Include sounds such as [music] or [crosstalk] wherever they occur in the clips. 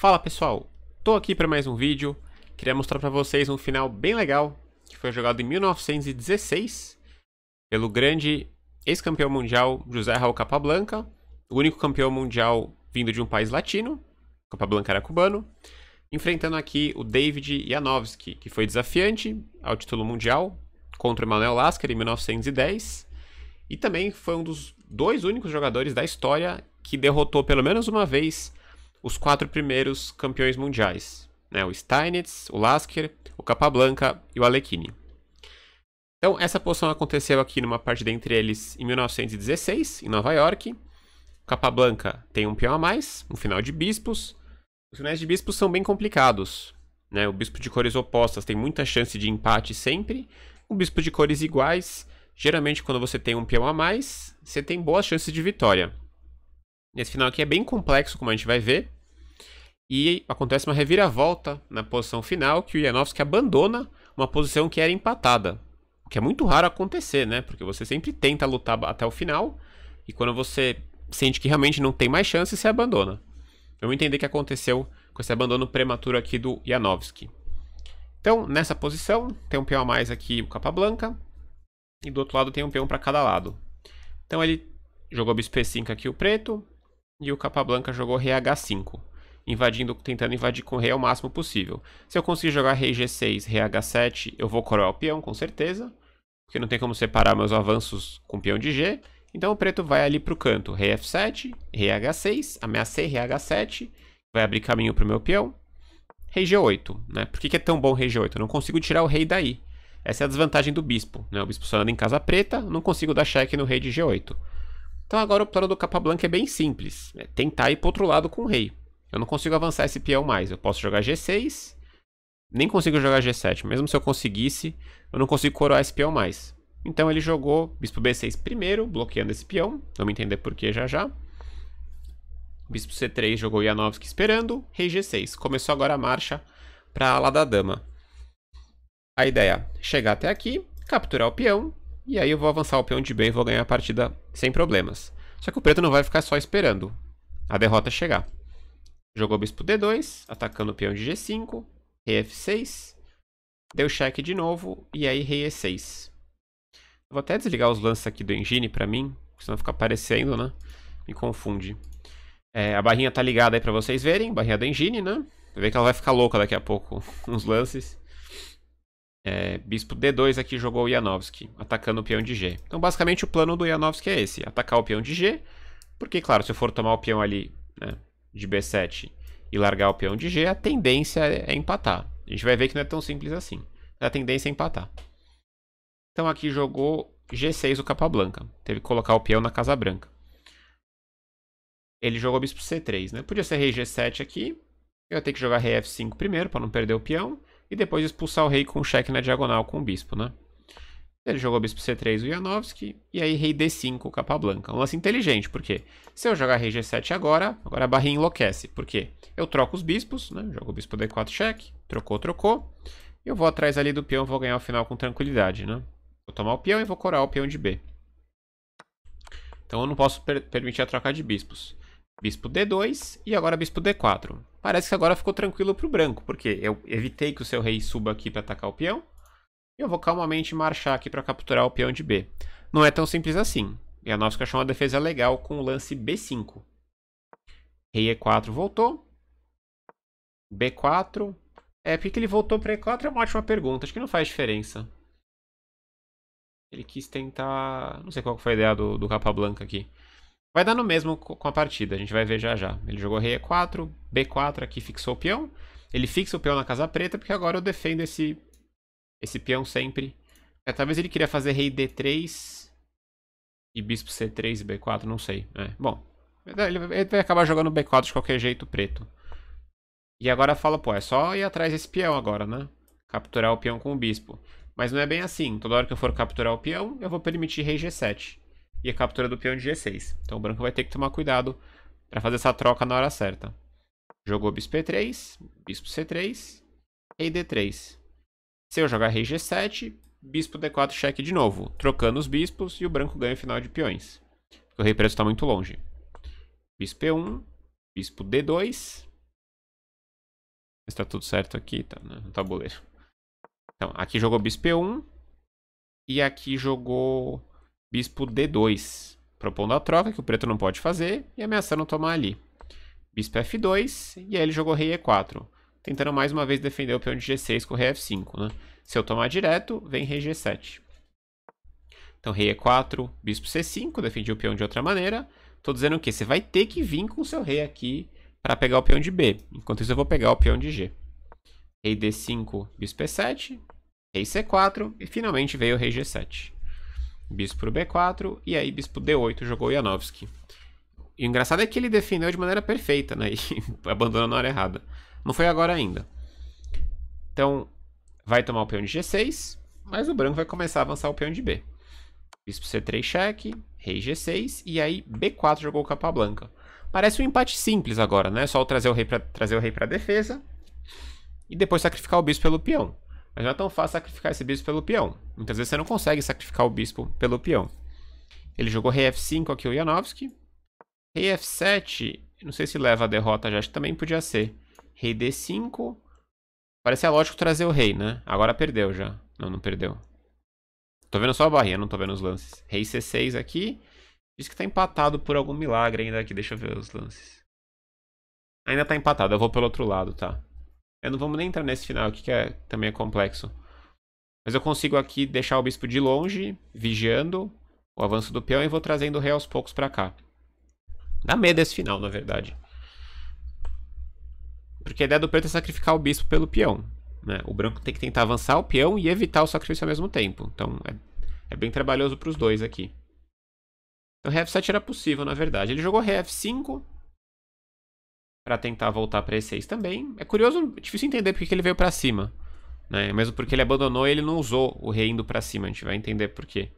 Fala pessoal, tô aqui para mais um vídeo. Queria mostrar para vocês um final bem legal, que foi jogado em 1916 pelo grande ex-campeão mundial José Raul Capablanca, o único campeão mundial vindo de um país latino, Capablanca era cubano, enfrentando aqui o David Yanovsky, que foi desafiante ao título mundial contra o Emanuel Lasker em 1910 e também foi um dos dois únicos jogadores da história que derrotou pelo menos uma vez os quatro primeiros campeões mundiais, né? o Steinitz, o Lasker, o Capablanca e o Alekhine. Então, essa posição aconteceu aqui numa partida entre eles em 1916, em Nova York. Capablanca tem um peão a mais, um final de bispos. Os finais de bispos são bem complicados. Né? O bispo de cores opostas tem muita chance de empate sempre. O bispo de cores iguais, geralmente quando você tem um peão a mais, você tem boas chances de vitória. Esse final aqui é bem complexo, como a gente vai ver. E acontece uma reviravolta na posição final, que o Yanovsky abandona uma posição que era empatada. O que é muito raro acontecer, né? Porque você sempre tenta lutar até o final, e quando você sente que realmente não tem mais chance, você abandona. Vamos entender o que aconteceu com esse abandono prematuro aqui do Yanovsky. Então, nessa posição, tem um peão a mais aqui, o capa blanca, e do outro lado tem um peão para cada lado. Então ele jogou bispo e 5 aqui o preto, e o Capa Branca jogou rei h5, invadindo, tentando invadir com rei ao máximo possível. Se eu conseguir jogar rei g6, rei h7, eu vou coroar o peão, com certeza. Porque não tem como separar meus avanços com o peão de g. Então o preto vai ali para o canto, rei f7, rei h6, ameacei rei h7, vai abrir caminho para o meu peão. Rei g8, né? Por que, que é tão bom rei g8? Eu não consigo tirar o rei daí. Essa é a desvantagem do bispo, né? O bispo só anda em casa preta, não consigo dar cheque no rei de g8. Então agora o plano do Capa blanca é bem simples. É tentar ir para outro lado com o rei. Eu não consigo avançar esse peão mais. Eu posso jogar G6. Nem consigo jogar G7. Mesmo se eu conseguisse, eu não consigo coroar esse peão mais. Então ele jogou bispo B6 primeiro, bloqueando esse peão. Vamos entender por que já já. Bispo C3 jogou Yanovsky esperando. Rei G6. Começou agora a marcha para a ala da dama. A ideia é chegar até aqui, capturar o peão, e aí eu vou avançar o peão de b e vou ganhar a partida sem problemas. Só que o preto não vai ficar só esperando a derrota chegar. Jogou bispo D2, atacando o peão de G5, rei F6, deu cheque de novo e aí rei E6. vou até desligar os lances aqui do engine pra mim, senão fica aparecendo, né? Me confunde. É, a barrinha tá ligada aí pra vocês verem, barrinha do engine, né? Vê que ela vai ficar louca daqui a pouco, uns [laughs] lances. É, bispo D2 aqui jogou o Janowski, atacando o peão de G. Então, basicamente, o plano do Janowski é esse: atacar o peão de G, porque, claro, se eu for tomar o peão ali né, de B7 e largar o peão de G, a tendência é, é empatar. A gente vai ver que não é tão simples assim. A tendência é empatar. Então, aqui jogou G6 o capa branca, Teve que colocar o peão na Casa Branca. Ele jogou bispo C3, né? Podia ser rei G7 aqui. Eu ia ter que jogar rei F5 primeiro para não perder o peão. E depois expulsar o rei com o cheque na diagonal com o bispo, né? Ele jogou bispo C3, o Janowski, e aí rei D5, capa blanca. Um lance inteligente, porque se eu jogar rei G7 agora, agora a barrinha enlouquece. Por quê? Eu troco os bispos, né? Jogo o bispo D4 cheque, trocou, trocou. Eu vou atrás ali do peão, vou ganhar o final com tranquilidade, né? Vou tomar o peão e vou corar o peão de B. Então eu não posso per permitir a troca de bispos. Bispo D2 e agora bispo D4. Parece que agora ficou tranquilo para o branco, porque eu evitei que o seu rei suba aqui para atacar o peão. E eu vou calmamente marchar aqui para capturar o peão de B. Não é tão simples assim. E a nossa achou uma defesa legal com o lance B5. Rei E4 voltou. B4. É, por que ele voltou para E4 é uma ótima pergunta. Acho que não faz diferença. Ele quis tentar... Não sei qual foi a ideia do, do capa blanca aqui. Vai dar no mesmo com a partida, a gente vai ver já já. Ele jogou rei e4, b4 aqui fixou o peão. Ele fixa o peão na casa preta, porque agora eu defendo esse, esse peão sempre. É, talvez ele queria fazer rei d3 e bispo c3 b4, não sei. É, bom, ele, ele vai acabar jogando b4 de qualquer jeito preto. E agora fala, pô, é só ir atrás desse peão agora, né? Capturar o peão com o bispo. Mas não é bem assim. Toda hora que eu for capturar o peão, eu vou permitir rei g7 e a captura do peão de G6. Então o branco vai ter que tomar cuidado para fazer essa troca na hora certa. Jogou bispo E3, bispo C3, rei D3. Se eu jogar rei G7, bispo D4 cheque de novo, trocando os bispos e o branco ganha o final de peões. o rei preto está muito longe. Bispo E1, bispo D2. Está tudo certo aqui, tá no né? tabuleiro. Tá então, aqui jogou bispo E1 e aqui jogou Bispo D2, propondo a troca que o preto não pode fazer e ameaçando tomar ali. Bispo F2, e aí ele jogou rei E4, tentando mais uma vez defender o peão de G6 com o rei F5, né? Se eu tomar direto, vem rei G7. Então rei E4, bispo C5, defendi o peão de outra maneira. Estou dizendo o que você vai ter que vir com o seu rei aqui para pegar o peão de B. Enquanto isso eu vou pegar o peão de G. Rei D5, bispo E7, rei C4 e finalmente veio o rei G7. Bispo pro B4 e aí bispo D8 jogou Janowski. E o engraçado é que ele defendeu de maneira perfeita, né? [laughs] E abandonou na hora errada. Não foi agora ainda. Então, vai tomar o peão de G6, mas o branco vai começar a avançar o peão de B. Bispo C3 cheque, rei G6 e aí B4 jogou capa branca. Parece um empate simples agora, né? Só trazer o rei para trazer o rei para defesa e depois sacrificar o bispo pelo peão. Mas não é tão fácil sacrificar esse bispo pelo peão. Muitas vezes você não consegue sacrificar o bispo pelo peão. Ele jogou rei f5 aqui o Janowski. Rei f7, não sei se leva a derrota já, acho que também podia ser. Rei d5. Parecia é lógico trazer o rei, né? Agora perdeu já. Não, não perdeu. Tô vendo só a barrinha, não tô vendo os lances. Rei c6 aqui. Diz que tá empatado por algum milagre ainda aqui. Deixa eu ver os lances. Ainda tá empatado, eu vou pelo outro lado, tá? Eu não vamos nem entrar nesse final aqui, que é, também é complexo. Mas eu consigo aqui deixar o bispo de longe, vigiando o avanço do peão e vou trazendo o rei aos poucos para cá. Dá medo esse final, na verdade. Porque a ideia do preto é sacrificar o bispo pelo peão. Né? O branco tem que tentar avançar o peão e evitar o sacrifício ao mesmo tempo. Então é, é bem trabalhoso para os dois aqui. Então f 7 era possível, na verdade. Ele jogou f 5 para tentar voltar para E6 também. É curioso, é difícil entender porque ele veio para cima. Né? Mesmo porque ele abandonou ele não usou o rei indo para cima. A gente vai entender por quê.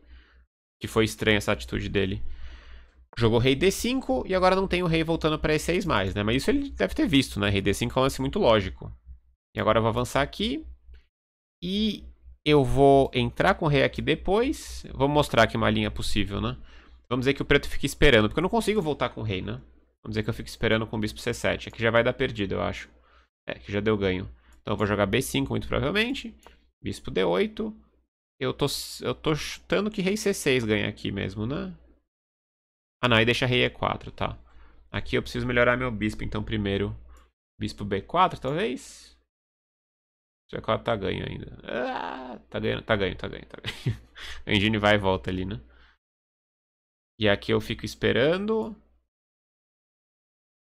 Que foi estranha essa atitude dele. Jogou rei D5 e agora não tem o rei voltando para E6 mais, né? Mas isso ele deve ter visto, né? Rei D5 é um lance muito lógico. E agora eu vou avançar aqui. E eu vou entrar com o rei aqui depois. Vou mostrar aqui uma linha possível, né? Vamos dizer que o preto fica esperando, porque eu não consigo voltar com o rei, né? Vamos dizer que eu fico esperando com o bispo C7. Aqui é já vai dar perdido, eu acho. É, que já deu ganho. Então eu vou jogar B5 muito provavelmente. Bispo D8. Eu tô, eu tô chutando que rei C6 ganha aqui mesmo, né? Ah não, aí deixa rei E4, tá. Aqui eu preciso melhorar meu bispo, então primeiro bispo B4 talvez. O C4 tá ganho ainda. Ah, tá ganhando, tá ganho, tá ganho, tá ganho. [laughs] o engine vai e volta ali, né? E aqui eu fico esperando.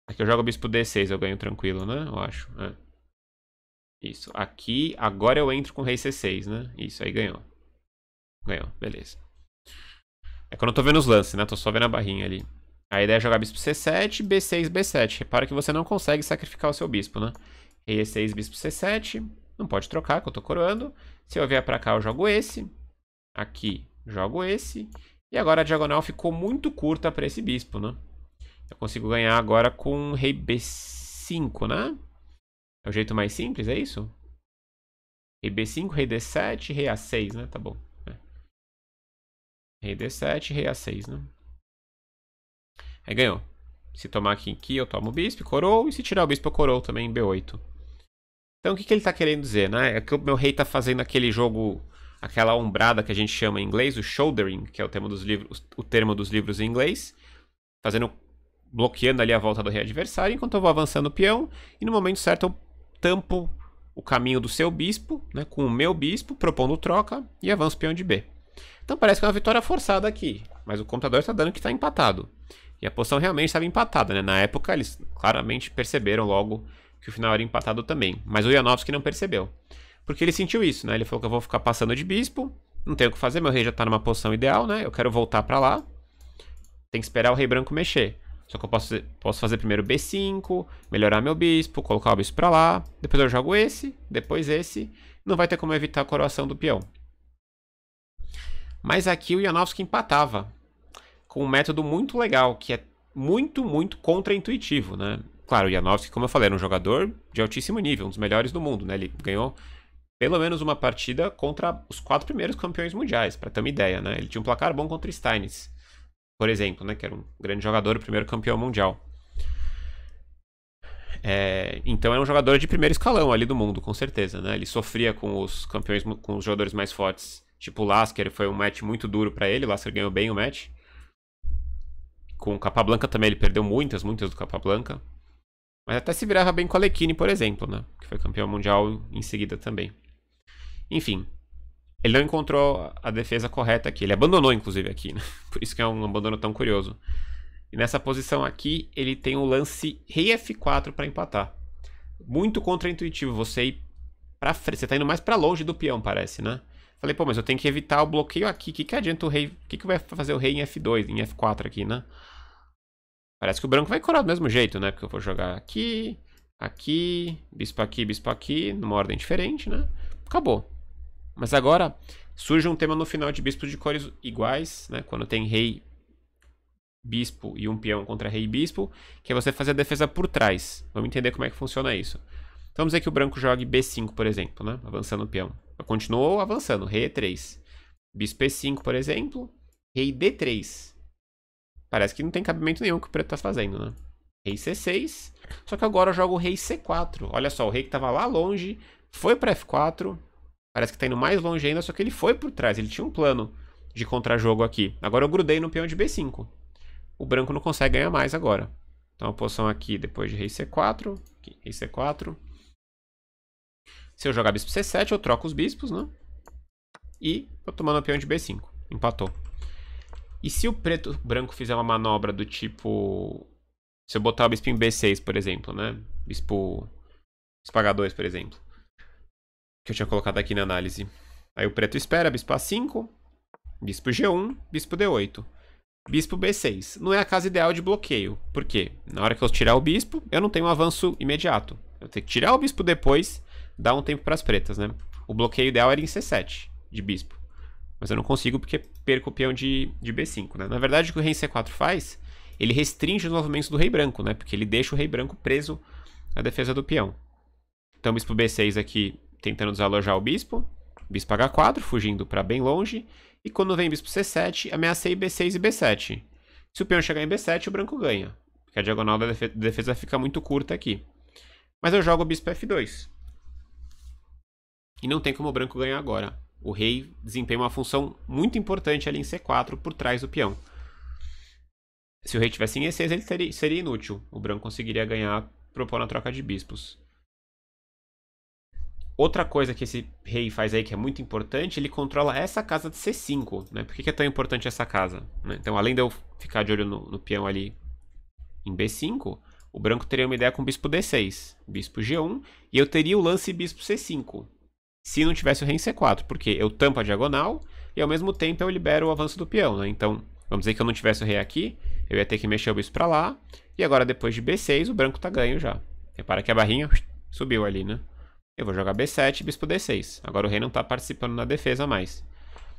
Aqui eu jogo bispo D6, eu ganho tranquilo, né? Eu acho. É. Isso. Aqui, agora eu entro com rei C6, né? Isso, aí ganhou. Ganhou, beleza. É que eu não tô vendo os lances, né? Tô só vendo a barrinha ali. A ideia é jogar bispo C7, B6, B7. Repara que você não consegue sacrificar o seu bispo, né? Rei E6, bispo C7. Não pode trocar, que eu tô coroando. Se eu vier pra cá, eu jogo esse. Aqui, jogo esse. E agora a diagonal ficou muito curta pra esse bispo, né? Eu consigo ganhar agora com rei b5, né? É o jeito mais simples, é isso? Rei b5, rei d7, rei a6, né? Tá bom. É. Rei d7, rei a6, né? Aí ganhou. Se tomar aqui em Ki, eu tomo o bispo, coroa. E se tirar o bispo, eu coroa também em b8. Então, o que, que ele está querendo dizer, né? É que o meu rei está fazendo aquele jogo, aquela ombrada que a gente chama em inglês, o shouldering, que é o termo dos livros, o termo dos livros em inglês, fazendo bloqueando ali a volta do rei adversário, enquanto eu vou avançando o peão, e no momento certo eu tampo o caminho do seu bispo, né, com o meu bispo, propondo troca, e avanço o peão de B. Então parece que é uma vitória forçada aqui, mas o computador está dando que está empatado. E a posição realmente estava empatada, né? Na época eles claramente perceberam logo que o final era empatado também, mas o Janowski não percebeu. Porque ele sentiu isso, né? Ele falou que eu vou ficar passando de bispo, não tenho o que fazer, meu rei já está numa posição ideal, né? Eu quero voltar para lá. Tem que esperar o rei branco mexer. Só que eu posso, posso fazer primeiro B5, melhorar meu bispo, colocar o bispo pra lá. Depois eu jogo esse, depois esse. Não vai ter como evitar a coroação do peão. Mas aqui o Janowski empatava. Com um método muito legal, que é muito, muito contra-intuitivo, né? Claro, o Janowski, como eu falei, era um jogador de altíssimo nível, um dos melhores do mundo, né? Ele ganhou pelo menos uma partida contra os quatro primeiros campeões mundiais, para ter uma ideia, né? Ele tinha um placar bom contra Steinitz por exemplo, né? Que era um grande jogador, primeiro campeão mundial. É, então é um jogador de primeiro escalão ali do mundo, com certeza, né? Ele sofria com os campeões, com os jogadores mais fortes, tipo o Lasker, foi um match muito duro para ele, o Lasker ganhou bem o match. Com o Capablanca também ele perdeu muitas, muitas do Capablanca. Mas até se virava bem com a Lequine, por exemplo, né? Que foi campeão mundial em seguida também. Enfim, ele não encontrou a defesa correta aqui. Ele abandonou, inclusive, aqui. Né? [laughs] Por isso que é um abandono tão curioso. E nessa posição aqui, ele tem o lance rei F4 para empatar. Muito contraintuitivo você ir para frente. Você tá indo mais para longe do peão, parece, né? Falei, pô, mas eu tenho que evitar o bloqueio aqui. O que, que adianta o rei? O que, que vai fazer o rei em F2, em F4 aqui, né? Parece que o branco vai corar do mesmo jeito, né? Porque eu vou jogar aqui, aqui, bispo aqui, bispo aqui, numa ordem diferente, né? Acabou. Mas agora surge um tema no final de bispos de cores iguais, né? Quando tem rei, bispo e um peão contra rei e bispo, que é você fazer a defesa por trás. Vamos entender como é que funciona isso. Então vamos dizer que o branco jogue B5, por exemplo, né? Avançando o peão. Continuou avançando, rei E3. Bispo E5, por exemplo, rei D3. Parece que não tem cabimento nenhum que o preto está fazendo, né? Rei C6, só que agora eu jogo o rei C4. Olha só, o rei que estava lá longe foi para F4, Parece que tá indo mais longe ainda, só que ele foi por trás. Ele tinha um plano de contra-jogo aqui. Agora eu grudei no peão de B5. O branco não consegue ganhar mais agora. Então a posição aqui, depois de rei C4, aqui, rei C4. Se eu jogar bispo C7, eu troco os bispos, né? E tô tomando o peão de B5. Empatou. E se o preto branco fizer uma manobra do tipo... Se eu botar o bispo em B6, por exemplo, né? Bispo... Bispo H2, por exemplo que eu tinha colocado aqui na análise. Aí o preto espera, bispo A5, bispo G1, bispo D8, bispo B6. Não é a casa ideal de bloqueio, porque na hora que eu tirar o bispo, eu não tenho um avanço imediato. Eu tenho que tirar o bispo depois, dar um tempo para as pretas, né? O bloqueio ideal era em C7, de bispo. Mas eu não consigo porque perco o peão de, de B5, né? Na verdade, o que o rei C4 faz, ele restringe os movimentos do rei branco, né? Porque ele deixa o rei branco preso à defesa do peão. Então, bispo B6 aqui tentando desalojar o bispo. Bispo H4, fugindo para bem longe. E quando vem bispo C7, ameacei B6 e B7. Se o peão chegar em B7, o branco ganha. Porque a diagonal da defesa fica muito curta aqui. Mas eu jogo o bispo F2. E não tem como o branco ganhar agora. O rei desempenha uma função muito importante ali em C4 por trás do peão. Se o rei tivesse em E6, ele teria, seria inútil. O branco conseguiria ganhar propondo a troca de bispos. Outra coisa que esse rei faz aí que é muito importante, ele controla essa casa de C5, né? Por que, que é tão importante essa casa? Né? Então, além de eu ficar de olho no, no, peão ali em B5, o branco teria uma ideia com bispo D6, bispo G1, e eu teria o lance bispo C5, se não tivesse o rei em C4, porque eu tampo a diagonal e ao mesmo tempo eu libero o avanço do peão, né? Então, vamos dizer que eu não tivesse o rei aqui, eu ia ter que mexer o bispo para lá, e agora depois de B6 o branco tá ganho já. Repara que a barrinha subiu ali, né? Eu vou jogar B7 bispo D6. Agora o rei não está participando na defesa mais.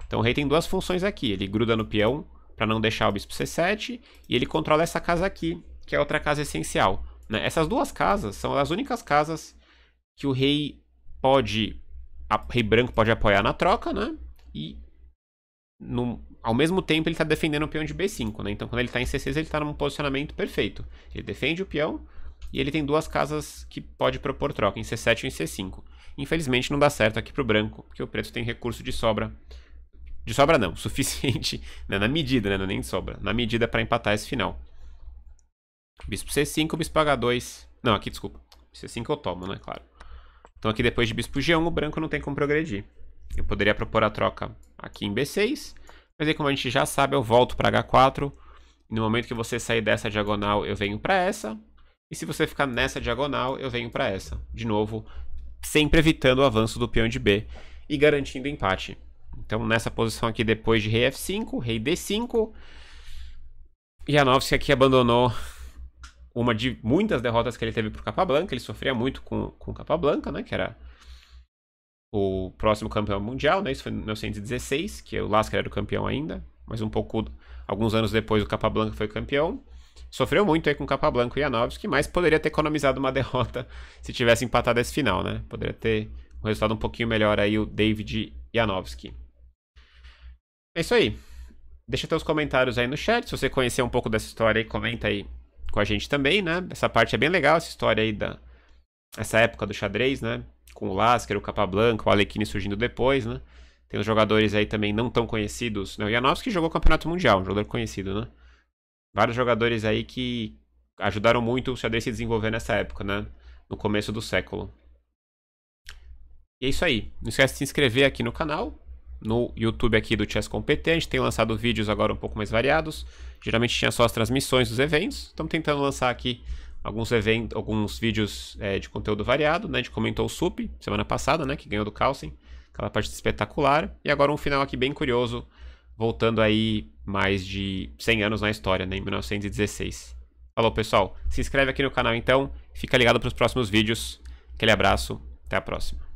Então o rei tem duas funções aqui. Ele gruda no peão para não deixar o bispo C7 e ele controla essa casa aqui, que é outra casa essencial. Né? Essas duas casas são as únicas casas que o rei pode... A, rei branco pode apoiar na troca, né? E no, ao mesmo tempo ele está defendendo o peão de B5, né? Então quando ele está em C6 ele está num posicionamento perfeito. Ele defende o peão e ele tem duas casas que pode propor troca, em C7 e em C5. Infelizmente não dá certo aqui para o branco, porque o preto tem recurso de sobra. De sobra não, [laughs] suficiente, né? na medida, né? não é nem de sobra, na medida para empatar esse final. Bispo C5, bispo H2. Não, aqui, desculpa. C5 eu tomo, né? Claro. Então aqui depois de bispo G1, o branco não tem como progredir. Eu poderia propor a troca aqui em B6, mas aí como a gente já sabe, eu volto para H4. E no momento que você sair dessa diagonal, eu venho para essa. E se você ficar nessa diagonal, eu venho para essa. De novo, sempre evitando o avanço do peão de B e garantindo empate. Então, nessa posição aqui, depois de rei F5, rei D5, Janowski aqui abandonou uma de muitas derrotas que ele teve pro Capablanca. Ele sofria muito com, com o Capablanca, né? Que era o próximo campeão mundial, né? Isso foi em 1916, que o Lasker era o campeão ainda. Mas um pouco, alguns anos depois, o Capablanca foi campeão sofreu muito aí com Capablanco e Janowski, mas poderia ter economizado uma [laughs] derrota se tivesse empatado esse final, né? Poderia ter um resultado um pouquinho melhor aí o David Janowski. É isso aí. Deixa teus comentários aí no chat, se você conhecer um pouco dessa história aí, comenta aí com a gente também, né? Essa parte é bem legal, essa história aí da essa época do xadrez, né? Com o Lasker, o Capablanca, o Alekhine surgindo depois, né? Tem os jogadores aí também não tão conhecidos, né? O Janowski jogou o Campeonato Mundial, um jogador conhecido, né? vários jogadores aí que ajudaram muito o xadrez se desenvolver nessa época, né? No começo do século. E é isso aí. Não esquece de se inscrever aqui no canal, no YouTube aqui do Chess com A gente tem lançado vídeos agora um pouco mais variados. Geralmente tinha só as transmissões dos eventos. Estamos tentando lançar aqui alguns eventos, alguns vídeos é, de conteúdo variado, né? A gente comentou o SUP semana passada, né? Que ganhou do Carlsen. Aquela parte espetacular. E agora um final aqui bem curioso, voltando aí mais de 100 anos na história, né, em 1916. Falou, pessoal. Se inscreve aqui no canal, então. Fica ligado para os próximos vídeos. Aquele abraço. Até a próxima.